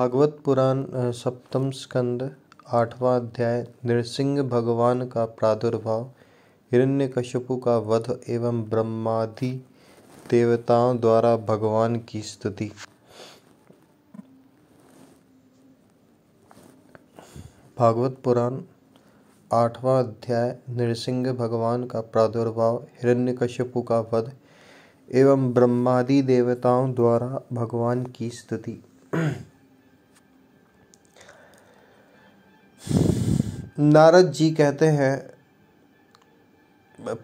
भागवत पुराण सप्तम स्कंद आठवां अध्याय नृसिंह भगवान का प्रादुर्भाव हिरण्यकश्यपु का वध एवं ब्रह्मादि देवताओं द्वारा भगवान की स्तुति भागवत पुराण आठवां अध्याय नृसिंह भगवान का प्रादुर्भाव हिरण्यकश्यपु का वध एवं ब्रह्मादि देवताओं द्वारा भगवान की स्तुति नारद जी कहते हैं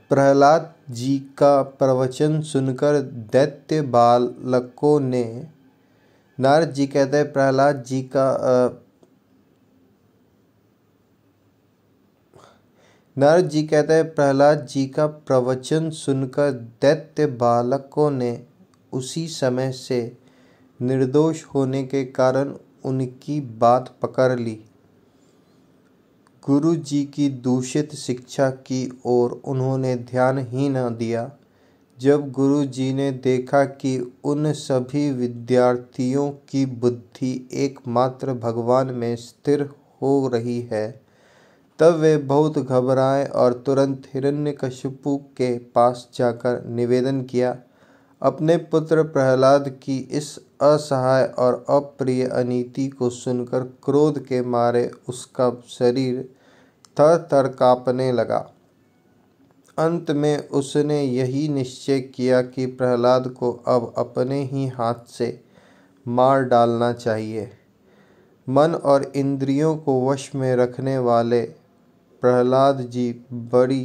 प्रहलाद जी का प्रवचन सुनकर दैत्य बालकों ने नारद जी कहते हैं प्रहलाद जी का नारद जी कहते हैं प्रहलाद जी का प्रवचन सुनकर दैत्य बालकों ने उसी समय से निर्दोष होने के कारण उनकी बात पकड़ ली गुरु जी की दूषित शिक्षा की ओर उन्होंने ध्यान ही न दिया जब गुरु जी ने देखा कि उन सभी विद्यार्थियों की बुद्धि एकमात्र भगवान में स्थिर हो रही है तब वे बहुत घबराए और तुरंत हिरण्यकशिपु के पास जाकर निवेदन किया अपने पुत्र प्रहलाद की इस असहाय और अप्रिय अनीति को सुनकर क्रोध के मारे उसका शरीर थर थर काँपने लगा अंत में उसने यही निश्चय किया कि प्रहलाद को अब अपने ही हाथ से मार डालना चाहिए मन और इंद्रियों को वश में रखने वाले प्रहलाद जी बड़ी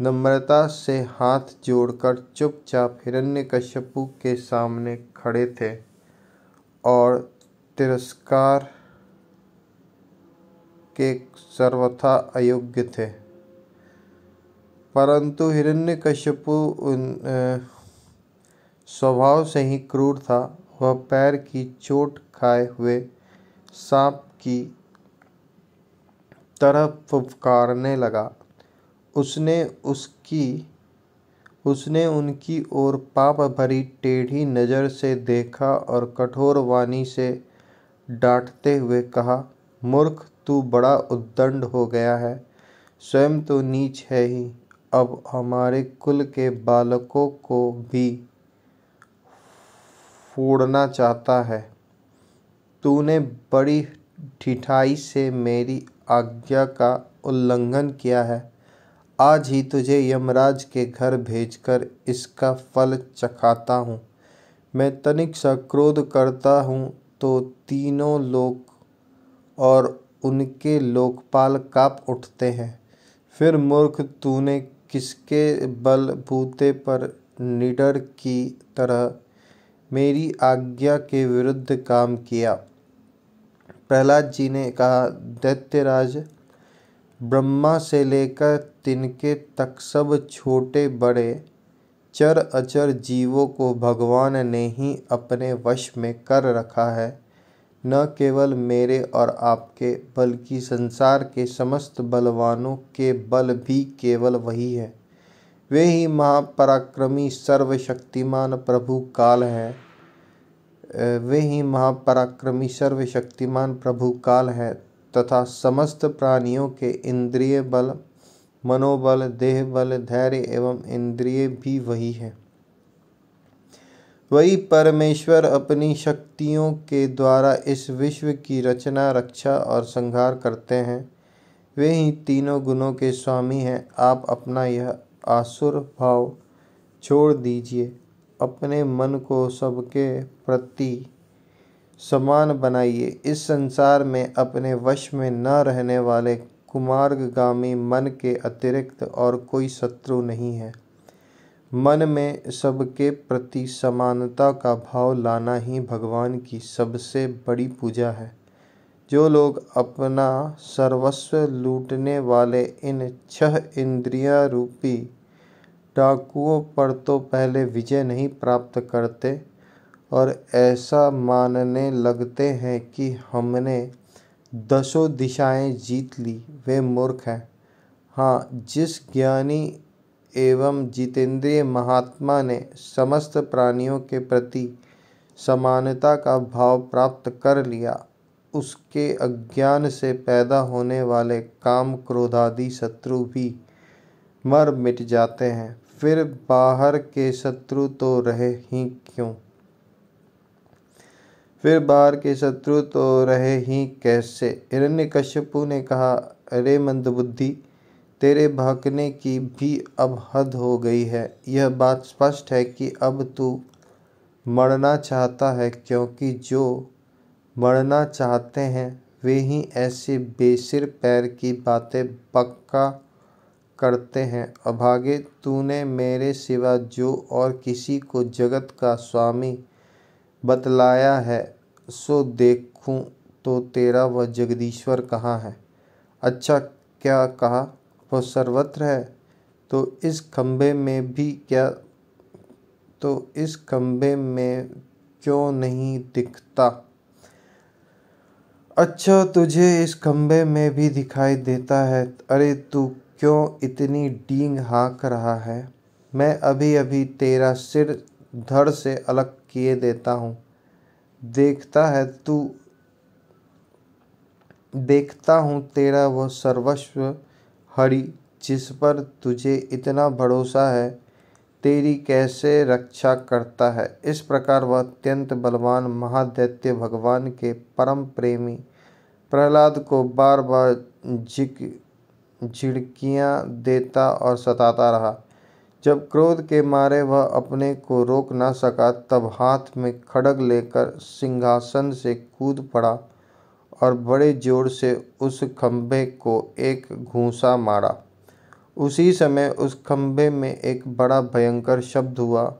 नम्रता से हाथ जोड़कर चुपचाप हिरण्यकश्यपु के सामने खड़े थे और तिरस्कार के सर्वथा अयोग्य थे परंतु हिरण्य उन स्वभाव से ही क्रूर था वह पैर की चोट खाए हुए सांप की तरह फुफकारने लगा उसने उसकी उसने उनकी ओर पाप भरी टेढ़ी नज़र से देखा और कठोर वाणी से डांटते हुए कहा मूर्ख तू बड़ा उद्दंड हो गया है स्वयं तो नीच है ही अब हमारे कुल के बालकों को भी फोड़ना चाहता है तूने बड़ी ठिठाई से मेरी आज्ञा का उल्लंघन किया है आज ही तुझे यमराज के घर भेजकर इसका फल चखाता हूँ मैं तनिक सा क्रोध करता हूँ तो तीनों लोग और उनके लोकपाल काप उठते हैं फिर मूर्ख तूने किसके बल बूते पर निडर की तरह मेरी आज्ञा के विरुद्ध काम किया प्रहलाद जी ने कहा दैत्यराज ब्रह्मा से लेकर तिनके तक सब छोटे बड़े चर अचर जीवों को भगवान ने ही अपने वश में कर रखा है न केवल मेरे और आपके बल्कि संसार के समस्त बलवानों के बल भी केवल वही है वे ही महापराक्रमी सर्वशक्तिमान प्रभु काल हैं वे ही महापराक्रमी सर्वशक्तिमान प्रभु काल हैं तथा समस्त प्राणियों के इंद्रिय बल मनोबल देह बल धैर्य एवं इंद्रिय भी वही है वही परमेश्वर अपनी शक्तियों के द्वारा इस विश्व की रचना रक्षा और संहार करते हैं वे ही तीनों गुणों के स्वामी हैं आप अपना यह आसुर भाव छोड़ दीजिए अपने मन को सबके प्रति समान बनाइए इस संसार में अपने वश में न रहने वाले कुमार्गामी मन के अतिरिक्त और कोई शत्रु नहीं है मन में सबके प्रति समानता का भाव लाना ही भगवान की सबसे बड़ी पूजा है जो लोग अपना सर्वस्व लूटने वाले इन छह इंद्रिया रूपी डाकुओं पर तो पहले विजय नहीं प्राप्त करते और ऐसा मानने लगते हैं कि हमने दसों दिशाएं जीत ली वे मूर्ख हैं हाँ जिस ज्ञानी एवं जितेंद्रिय महात्मा ने समस्त प्राणियों के प्रति समानता का भाव प्राप्त कर लिया उसके अज्ञान से पैदा होने वाले काम क्रोधादि शत्रु भी मर मिट जाते हैं फिर बाहर के शत्रु तो रहे ही क्यों फिर बाहर के शत्रु तो रहे ही कैसे हिरण्य कश्यपु ने कहा अरे मंदबुद्धि तेरे भागने की भी अब हद हो गई है यह बात स्पष्ट है कि अब तू मरना चाहता है क्योंकि जो मरना चाहते हैं वे ही ऐसे बेसिर पैर की बातें पक्का करते हैं अभागे तूने मेरे सिवा जो और किसी को जगत का स्वामी बतलाया है सो देखूं तो तेरा वह जगदीश्वर कहाँ है अच्छा क्या कहा वो सर्वत्र है तो इस खम्भे में भी क्या तो इस खम्भे में क्यों नहीं दिखता अच्छा तुझे इस खम्भे में भी दिखाई देता है अरे तू क्यों इतनी डींग हाँक रहा है मैं अभी अभी तेरा सिर धड़ से अलग किए देता हूँ देखता है तू देखता हूँ तेरा वो सर्वस्व हरि जिस पर तुझे इतना भरोसा है तेरी कैसे रक्षा करता है इस प्रकार वह अत्यंत बलवान महादैत्य भगवान के परम प्रेमी प्रहलाद को बार बार झिक झिड़कियाँ देता और सताता रहा जब क्रोध के मारे वह अपने को रोक ना सका तब हाथ में खड़ग लेकर सिंहासन से कूद पड़ा और बड़े जोर से उस खम्भे को एक घूंसा मारा उसी समय उस खम्भे में एक बड़ा भयंकर शब्द हुआ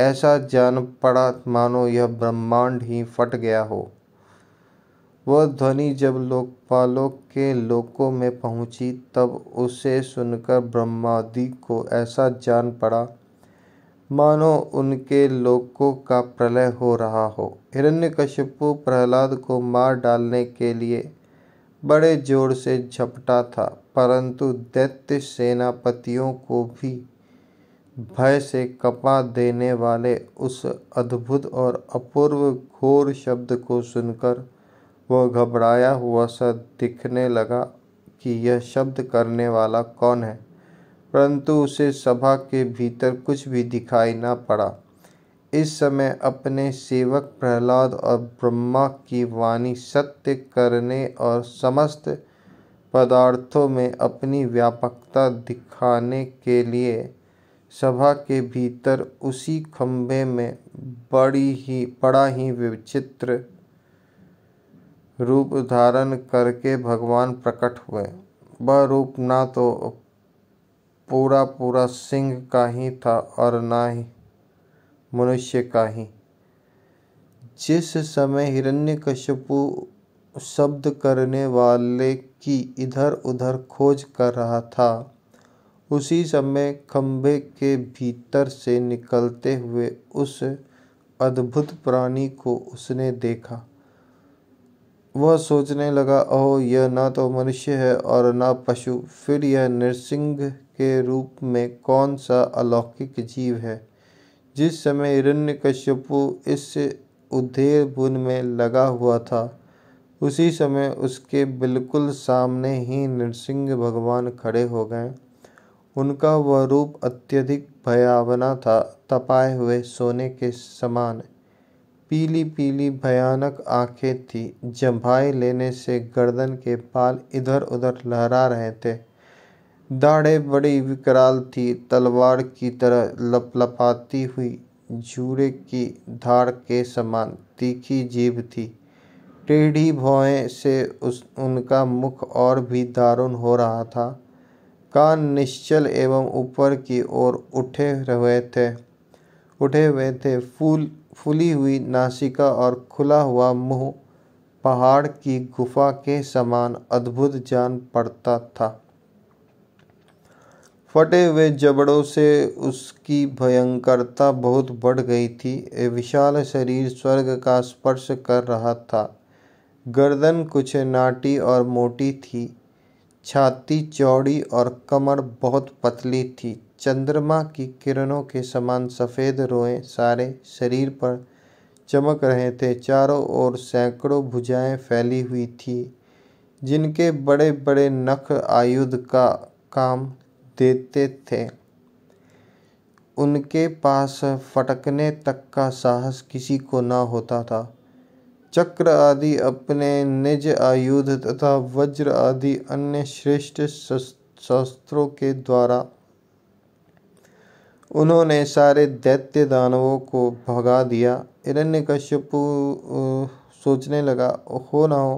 ऐसा जान पड़ा मानो यह ब्रह्मांड ही फट गया हो वह ध्वनि जब लोकपालों के लोकों में पहुंची तब उसे सुनकर ब्रह्मादि को ऐसा जान पड़ा मानो उनके लोकों का प्रलय हो रहा हो हिरण्यकशिपु प्रहलाद को मार डालने के लिए बड़े जोर से झपटा था परंतु दैत्य सेनापतियों को भी भय से कपा देने वाले उस अद्भुत और अपूर्व घोर शब्द को सुनकर वह घबराया हुआ सा दिखने लगा कि यह शब्द करने वाला कौन है परंतु उसे सभा के भीतर कुछ भी दिखाई ना पड़ा इस समय अपने सेवक प्रहलाद और ब्रह्मा की वाणी सत्य करने और समस्त पदार्थों में अपनी व्यापकता दिखाने के लिए सभा के भीतर उसी खम्भे में बड़ी ही बड़ा ही विचित्र रूप धारण करके भगवान प्रकट हुए वह रूप ना तो पूरा पूरा सिंह का ही था और ना ही मनुष्य का ही जिस समय हिरण्यकश्यपु शब्द करने वाले की इधर उधर खोज कर रहा था उसी समय खम्भे के भीतर से निकलते हुए उस अद्भुत प्राणी को उसने देखा वह सोचने लगा ओह यह ना तो मनुष्य है और ना पशु फिर यह नृसिंह के रूप में कौन सा अलौकिक जीव है जिस समय कश्यपु इस उधेर बुन में लगा हुआ था उसी समय उसके बिल्कुल सामने ही नरसिंह भगवान खड़े हो गए उनका वह रूप अत्यधिक भयावना था तपाए हुए सोने के समान पीली पीली भयानक आंखें थी जंभाई लेने से गर्दन के पाल इधर उधर लहरा रहे थे दाढ़ें बड़ी विकराल थी तलवार की तरह लपलपाती हुई झूरे की धार के समान तीखी जीभ थी टेढ़ी भौएं से उस उनका मुख और भी दारुण हो रहा था कान निश्चल एवं ऊपर की ओर उठे हुए थे उठे हुए थे फूल फूली हुई नासिका और खुला हुआ मुंह पहाड़ की गुफा के समान अद्भुत जान पड़ता था फटे हुए जबड़ों से उसकी भयंकरता बहुत बढ़ गई थी ए विशाल शरीर स्वर्ग का स्पर्श कर रहा था गर्दन कुछ नाटी और मोटी थी छाती चौड़ी और कमर बहुत पतली थी चंद्रमा की किरणों के समान सफ़ेद रोएं सारे शरीर पर चमक रहे थे चारों ओर सैकड़ों भुजाएं फैली हुई थी जिनके बड़े बड़े नख आयुध का काम देते थे उनके पास फटकने तक का साहस किसी को न होता था चक्र आदि अपने निज आयुध तथा वज्र आदि अन्य श्रेष्ठ शस्त्रों के द्वारा उन्होंने सारे दैत्य दानवों को भगा दिया हिरण्य कश्यप सोचने लगा हो न हो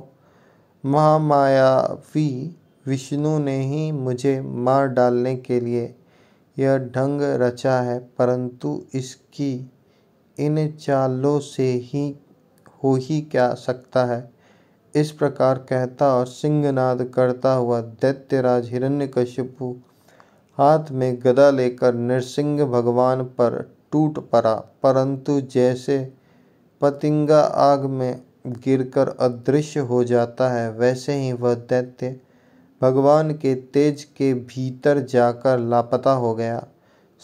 महामायावी विष्णु ने ही मुझे मार डालने के लिए यह ढंग रचा है परंतु इसकी इन चालों से ही हो ही क्या सकता है इस प्रकार कहता और सिंहनाद करता हुआ दैत्यराज हिरण्यकशिपु हाथ में गदा लेकर नरसिंह भगवान पर टूट पड़ा परंतु जैसे पतिंगा आग में गिरकर अदृश्य हो जाता है वैसे ही वह दैत्य भगवान के तेज के भीतर जाकर लापता हो गया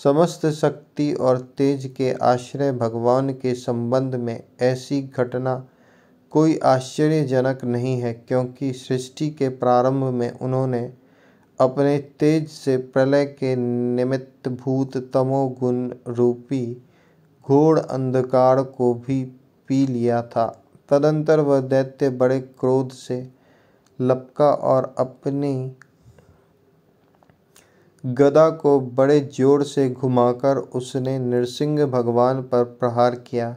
समस्त शक्ति और तेज के आश्रय भगवान के संबंध में ऐसी घटना कोई आश्चर्यजनक नहीं है क्योंकि सृष्टि के प्रारंभ में उन्होंने अपने तेज से प्रलय के निमित्त भूत तमोगुण रूपी घोर अंधकार को भी पी लिया था तदंतर वह दैत्य बड़े क्रोध से लपका और अपनी गदा को बड़े जोर से घुमाकर उसने नरसिंह भगवान पर प्रहार किया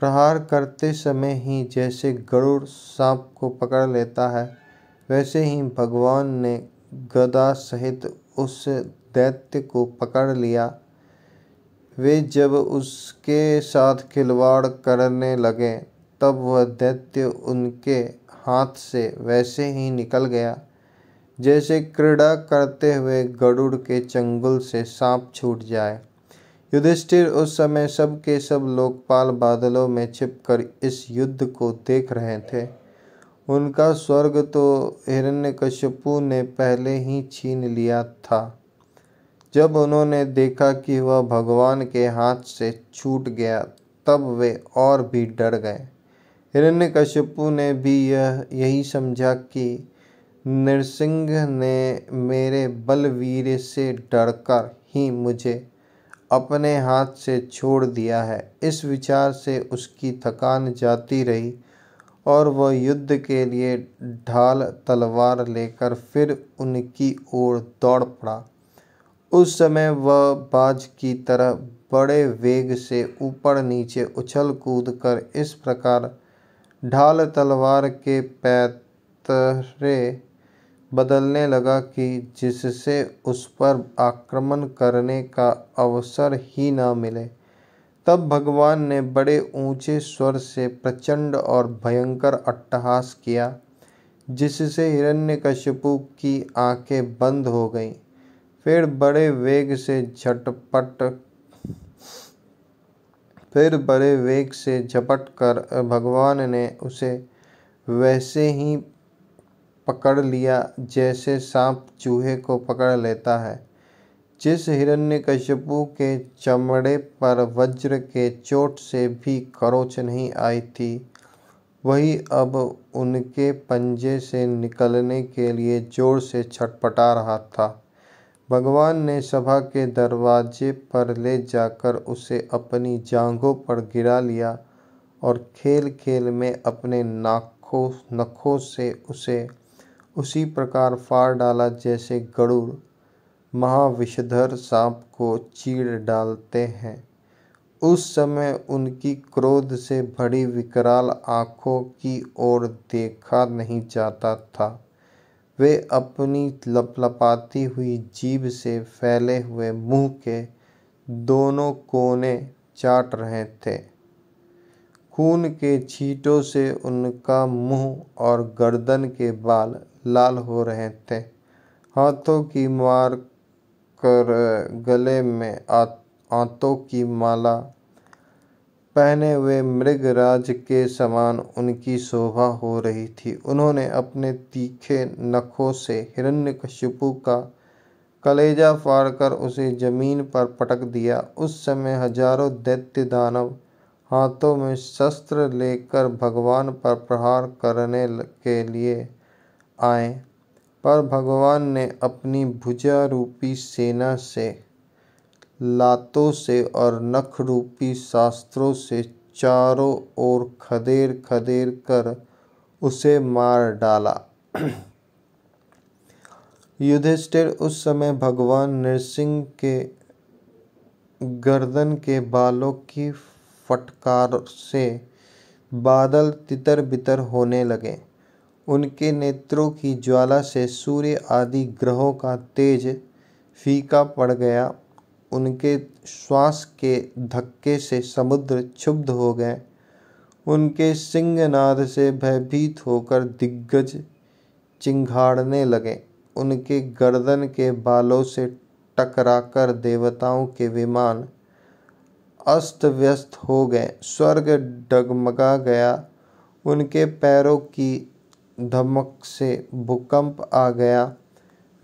प्रहार करते समय ही जैसे गरुड़ सांप को पकड़ लेता है वैसे ही भगवान ने गदा सहित उस दैत्य को पकड़ लिया वे जब उसके साथ खिलवाड़ करने लगे तब वह दैत्य उनके हाथ से वैसे ही निकल गया जैसे क्रीड़ा करते हुए गरुड़ के चंगुल से सांप छूट जाए युधिष्ठिर उस समय सब के सब लोकपाल बादलों में छिपकर इस युद्ध को देख रहे थे उनका स्वर्ग तो कश्यपु ने पहले ही छीन लिया था जब उन्होंने देखा कि वह भगवान के हाथ से छूट गया तब वे और भी डर गए हिरण्य कश्यपु ने भी यह यही समझा कि नरसिंह ने मेरे बलवीर से डरकर ही मुझे अपने हाथ से छोड़ दिया है इस विचार से उसकी थकान जाती रही और वह युद्ध के लिए ढाल तलवार लेकर फिर उनकी ओर दौड़ पड़ा उस समय वह बाज की तरह बड़े वेग से ऊपर नीचे उछल कूद कर इस प्रकार ढाल तलवार के पैतरे बदलने लगा कि जिससे उस पर आक्रमण करने का अवसर ही न मिले तब भगवान ने बड़े ऊंचे स्वर से प्रचंड और भयंकर अट्टहास किया जिससे हिरण्यकश्यपु की आंखें बंद हो गईं फिर बड़े वेग से झटपट फिर बड़े वेग से झपट कर भगवान ने उसे वैसे ही पकड़ लिया जैसे सांप चूहे को पकड़ लेता है जिस कश्यपु के चमड़े पर वज्र के चोट से भी करोच नहीं आई थी वही अब उनके पंजे से निकलने के लिए जोर से छटपटा रहा था भगवान ने सभा के दरवाजे पर ले जाकर उसे अपनी जांघों पर गिरा लिया और खेल खेल में अपने नाखों नखों से उसे उसी प्रकार फाड़ डाला जैसे गरुड़ महाविषधर सांप को चीड़ डालते हैं उस समय उनकी क्रोध से भरी विकराल आँखों की ओर देखा नहीं जाता था वे अपनी लपलपाती हुई जीभ से फैले हुए मुंह के दोनों कोने चाट रहे थे खून के छींटों से उनका मुंह और गर्दन के बाल लाल हो रहे थे हाथों की मार कर गले में आंतों की माला पहने हुए मृगराज के समान उनकी शोभा हो रही थी उन्होंने अपने तीखे नखों से हिरण्यकशिपु का कलेजा फाड़कर उसे जमीन पर पटक दिया उस समय हजारों दैत्य दानव हाथों में शस्त्र लेकर भगवान पर प्रहार करने के लिए आए पर भगवान ने अपनी भुजा रूपी सेना से लातों से और नख रूपी शास्त्रों से चारों ओर खदेर खदेर कर उसे मार डाला युधिष्ठिर उस समय भगवान नरसिंह के गर्दन के बालों की फटकार से बादल तितर बितर होने लगे उनके नेत्रों की ज्वाला से सूर्य आदि ग्रहों का तेज फीका पड़ गया उनके श्वास के धक्के से समुद्र क्षुब्ध हो गए उनके सिंहनाद से भयभीत होकर दिग्गज चिंघाड़ने लगे उनके गर्दन के बालों से टकराकर देवताओं के विमान अस्त व्यस्त हो गए स्वर्ग डगमगा गया उनके पैरों की धमक से भूकंप आ गया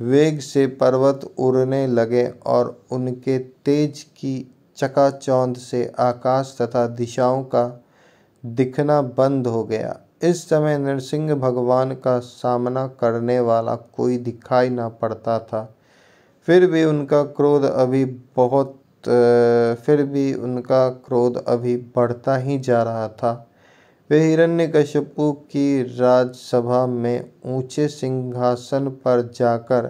वेग से पर्वत उड़ने लगे और उनके तेज की चकाचौंध से आकाश तथा दिशाओं का दिखना बंद हो गया इस समय नरसिंह भगवान का सामना करने वाला कोई दिखाई ना पड़ता था फिर भी उनका क्रोध अभी बहुत फिर भी उनका क्रोध अभी बढ़ता ही जा रहा था वे हिरण्य कश्यपु की राजसभा में ऊंचे सिंहासन पर जाकर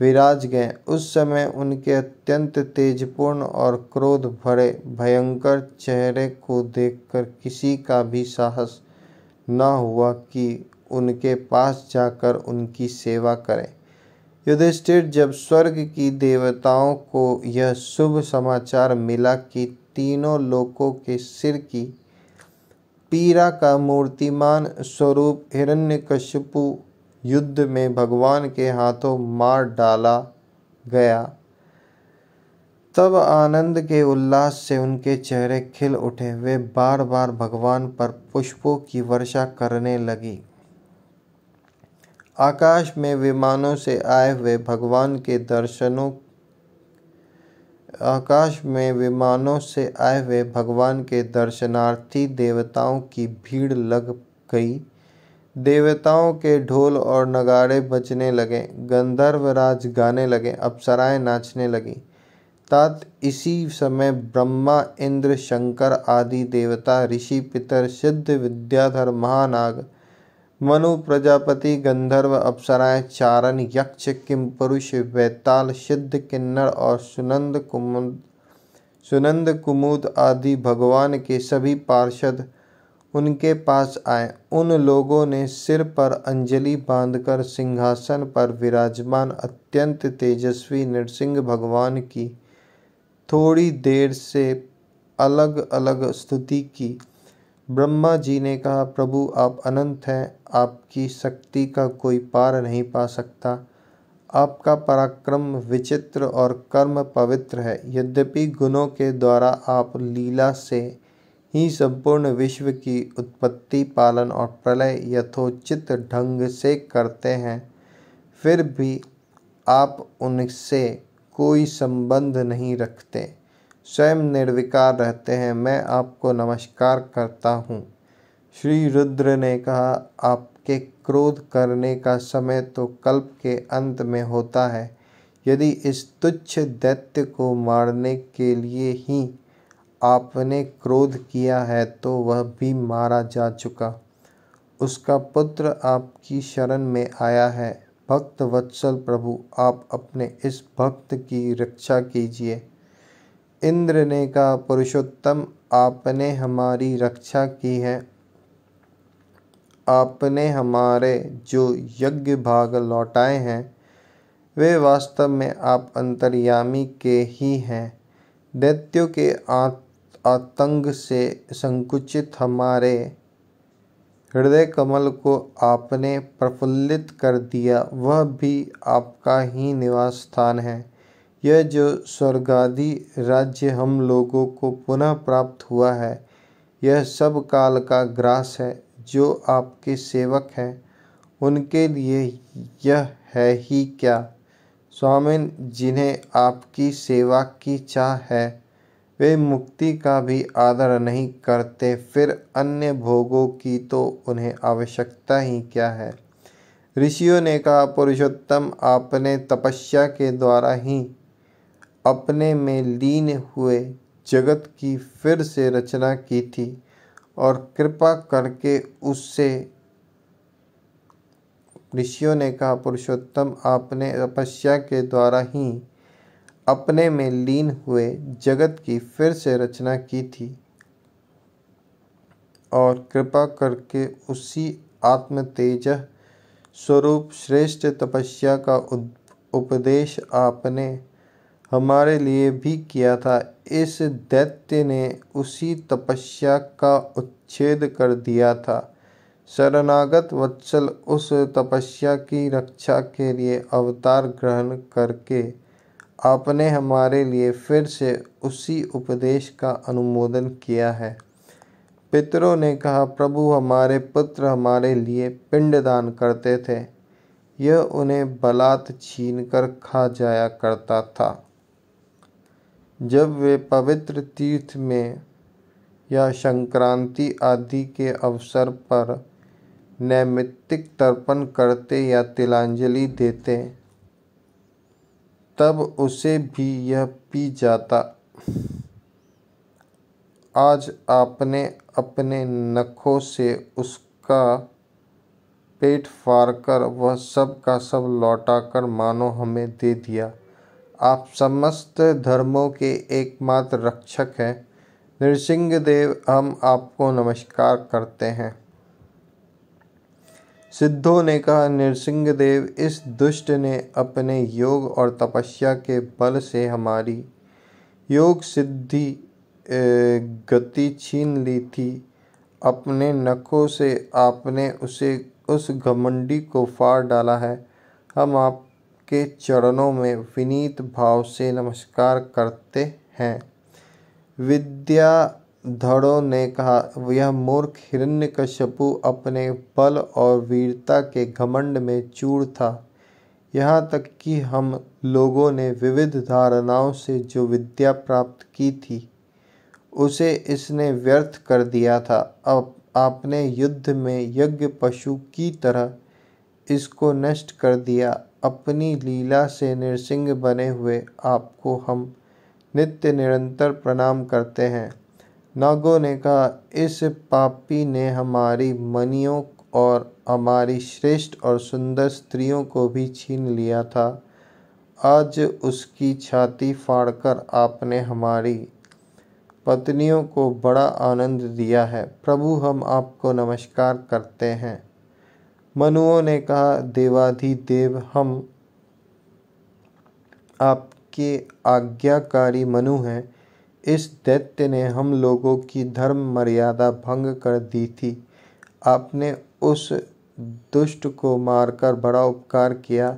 विराज गए उस समय उनके अत्यंत तेजपूर्ण और क्रोध भरे भयंकर चेहरे को देखकर किसी का भी साहस न हुआ कि उनके पास जाकर उनकी सेवा करें युधिष्ठिर जब स्वर्ग की देवताओं को यह शुभ समाचार मिला कि तीनों लोकों के सिर की पीरा का मूर्तिमान स्वरूप हिरण्यकश्यपु युद्ध में भगवान के हाथों मार डाला गया तब आनंद के उल्लास से उनके चेहरे खिल उठे वे बार बार भगवान पर पुष्पों की वर्षा करने लगी आकाश में विमानों से आए हुए भगवान के दर्शनों आकाश में विमानों से आए हुए भगवान के दर्शनार्थी देवताओं की भीड़ लग गई देवताओं के ढोल और नगाड़े बजने लगे गंधर्व राज गाने लगे अप्सराएं नाचने लगीं तात इसी समय ब्रह्मा इंद्र शंकर आदि देवता ऋषि पितर सिद्ध विद्याधर महानाग मनु प्रजापति गंधर्व अप्सराएं चारण यक्ष किम पुरुष वैताल सिद्ध किन्नर और सुनंद कुमुद सुनंद कुमुद आदि भगवान के सभी पार्षद उनके पास आए उन लोगों ने सिर पर अंजलि बांधकर सिंहासन पर विराजमान अत्यंत तेजस्वी नरसिंह भगवान की थोड़ी देर से अलग अलग स्तुति की ब्रह्मा जी ने कहा प्रभु आप अनंत हैं आपकी शक्ति का कोई पार नहीं पा सकता आपका पराक्रम विचित्र और कर्म पवित्र है यद्यपि गुणों के द्वारा आप लीला से ही संपूर्ण विश्व की उत्पत्ति पालन और प्रलय यथोचित ढंग से करते हैं फिर भी आप उनसे कोई संबंध नहीं रखते स्वयं निर्विकार रहते हैं मैं आपको नमस्कार करता हूँ श्री रुद्र ने कहा आपके क्रोध करने का समय तो कल्प के अंत में होता है यदि इस तुच्छ दैत्य को मारने के लिए ही आपने क्रोध किया है तो वह भी मारा जा चुका उसका पुत्र आपकी शरण में आया है भक्त वत्सल प्रभु आप अपने इस भक्त की रक्षा कीजिए इंद्र ने कहा पुरुषोत्तम आपने हमारी रक्षा की है आपने हमारे जो यज्ञ भाग लौटाए हैं वे वास्तव में आप अंतर्यामी के ही हैं दैत्यों के आतंक से संकुचित हमारे हृदय कमल को आपने प्रफुल्लित कर दिया वह भी आपका ही निवास स्थान है यह जो स्वर्गादि राज्य हम लोगों को पुनः प्राप्त हुआ है यह सब काल का ग्रास है जो आपके सेवक हैं उनके लिए यह है ही क्या स्वामिन जिन्हें आपकी सेवा की चाह है वे मुक्ति का भी आदर नहीं करते फिर अन्य भोगों की तो उन्हें आवश्यकता ही क्या है ऋषियों ने कहा पुरुषोत्तम आपने तपस्या के द्वारा ही अपने में लीन हुए जगत की फिर से रचना की थी और कृपा करके उससे ऋषियों ने कहा पुरुषोत्तम आपने तपस्या के द्वारा ही अपने में लीन हुए जगत की फिर से रचना की थी और कृपा करके उसी आत्म तेज स्वरूप श्रेष्ठ तपस्या का उपदेश आपने हमारे लिए भी किया था इस दैत्य ने उसी तपस्या का उच्छेद कर दिया था शरणागत वत्सल उस तपस्या की रक्षा के लिए अवतार ग्रहण करके आपने हमारे लिए फिर से उसी उपदेश का अनुमोदन किया है पितरों ने कहा प्रभु हमारे पुत्र हमारे लिए पिंडदान करते थे यह उन्हें बलात् छीन कर खा जाया करता था जब वे पवित्र तीर्थ में या संक्रांति आदि के अवसर पर नैमित्तिक तर्पण करते या तिलांजलि देते तब उसे भी यह पी जाता आज आपने अपने नखों से उसका पेट फाड़ कर वह सब का सब लौटा कर मानो हमें दे दिया आप समस्त धर्मों के एकमात्र रक्षक हैं नृसिंह देव हम आपको नमस्कार करते हैं सिद्धों ने कहा नृसिंह देव इस दुष्ट ने अपने योग और तपस्या के बल से हमारी योग सिद्धि गति छीन ली थी अपने नखों से आपने उसे उस घमंडी को फाड़ डाला है हम आप के चरणों में विनीत भाव से नमस्कार करते हैं धड़ो ने कहा यह मूर्ख हिरण्य कश्यपु अपने बल और वीरता के घमंड में चूर था यहाँ तक कि हम लोगों ने विविध धारणाओं से जो विद्या प्राप्त की थी उसे इसने व्यर्थ कर दिया था अब आपने युद्ध में यज्ञ पशु की तरह इसको नष्ट कर दिया अपनी लीला से नृसिंह बने हुए आपको हम नित्य निरंतर प्रणाम करते हैं नागों ने कहा इस पापी ने हमारी मनियों और हमारी श्रेष्ठ और सुंदर स्त्रियों को भी छीन लिया था आज उसकी छाती फाड़कर आपने हमारी पत्नियों को बड़ा आनंद दिया है प्रभु हम आपको नमस्कार करते हैं मनुओं ने कहा देवाधिदेव हम आपके आज्ञाकारी मनु हैं इस दैत्य ने हम लोगों की धर्म मर्यादा भंग कर दी थी आपने उस दुष्ट को मारकर बड़ा उपकार किया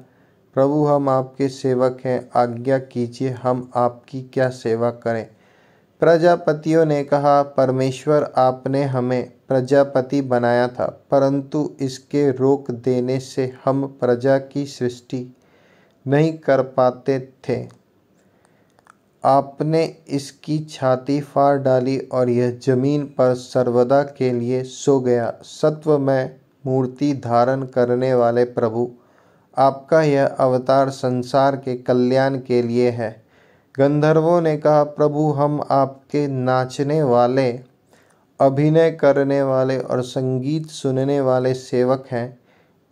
प्रभु हम आपके सेवक हैं आज्ञा कीजिए हम आपकी क्या सेवा करें प्रजापतियों ने कहा परमेश्वर आपने हमें प्रजापति बनाया था परंतु इसके रोक देने से हम प्रजा की सृष्टि नहीं कर पाते थे आपने इसकी छाती फाड़ डाली और यह जमीन पर सर्वदा के लिए सो गया सत्व में मूर्ति धारण करने वाले प्रभु आपका यह अवतार संसार के कल्याण के लिए है गंधर्वों ने कहा प्रभु हम आपके नाचने वाले अभिनय करने वाले और संगीत सुनने वाले सेवक हैं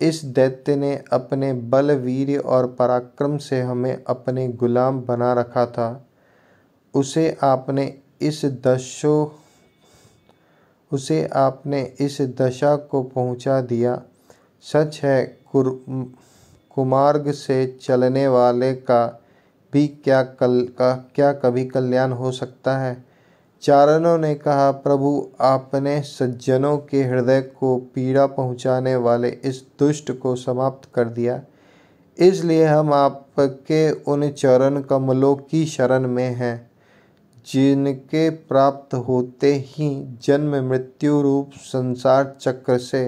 इस दैत्य ने अपने बल वीर और पराक्रम से हमें अपने गुलाम बना रखा था उसे आपने इस दशो उसे आपने इस दशा को पहुंचा दिया सच है कुर कुमार्ग से चलने वाले का भी क्या कल का क्या कभी कल्याण हो सकता है चारणों ने कहा प्रभु आपने सज्जनों के हृदय को पीड़ा पहुंचाने वाले इस दुष्ट को समाप्त कर दिया इसलिए हम आपके उन चरण कमलों की शरण में हैं जिनके प्राप्त होते ही जन्म मृत्यु रूप संसार चक्र से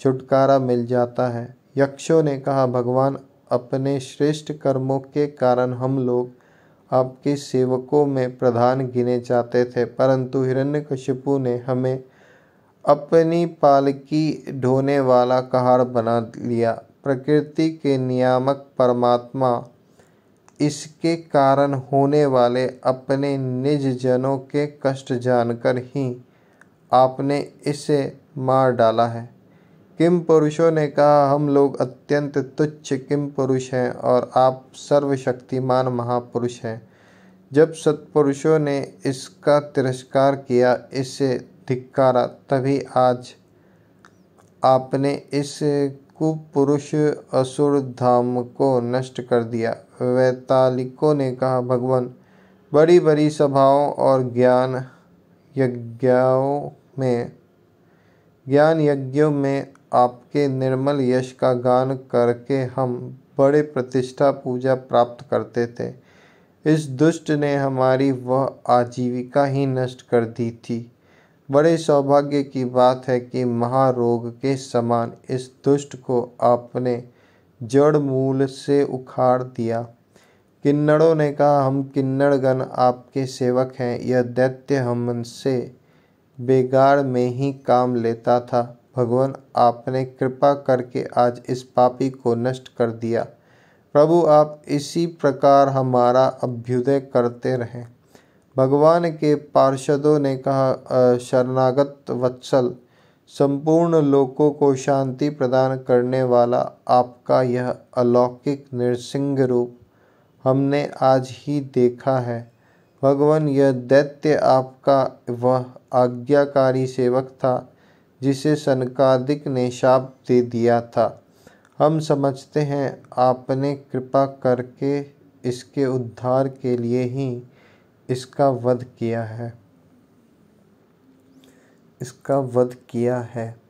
छुटकारा मिल जाता है यक्षों ने कहा भगवान अपने श्रेष्ठ कर्मों के कारण हम लोग आपके सेवकों में प्रधान गिने जाते थे परंतु हिरण्यकशिपु ने हमें अपनी पालकी ढोने वाला कहार बना लिया प्रकृति के नियामक परमात्मा इसके कारण होने वाले अपने निज जनों के कष्ट जानकर ही आपने इसे मार डाला है किम पुरुषों ने कहा हम लोग अत्यंत तुच्छ किम पुरुष हैं और आप सर्वशक्तिमान महापुरुष हैं जब सत्पुरुषों ने इसका तिरस्कार किया इसे धिक्कारा तभी आज आपने इस कुपुरुष असुर धाम को नष्ट कर दिया वैतालिकों ने कहा भगवान बड़ी बड़ी सभाओं और ज्ञान यज्ञों में ज्ञान यज्ञों में आपके निर्मल यश का गान करके हम बड़े प्रतिष्ठा पूजा प्राप्त करते थे इस दुष्ट ने हमारी वह आजीविका ही नष्ट कर दी थी बड़े सौभाग्य की बात है कि महारोग के समान इस दुष्ट को आपने जड़ मूल से उखाड़ दिया किन्नड़ों ने कहा हम किन्नड़गण आपके सेवक हैं यह दैत्य हमसे बेगाड़ में ही काम लेता था भगवान आपने कृपा करके आज इस पापी को नष्ट कर दिया प्रभु आप इसी प्रकार हमारा अभ्युदय करते रहें भगवान के पार्षदों ने कहा शरणागत वत्सल संपूर्ण लोकों को शांति प्रदान करने वाला आपका यह अलौकिक नृसिंह रूप हमने आज ही देखा है भगवान यह दैत्य आपका वह आज्ञाकारी सेवक था जिसे सनकादिक ने शाप दे दिया था हम समझते हैं आपने कृपा करके इसके उद्धार के लिए ही इसका वध किया है इसका वध किया है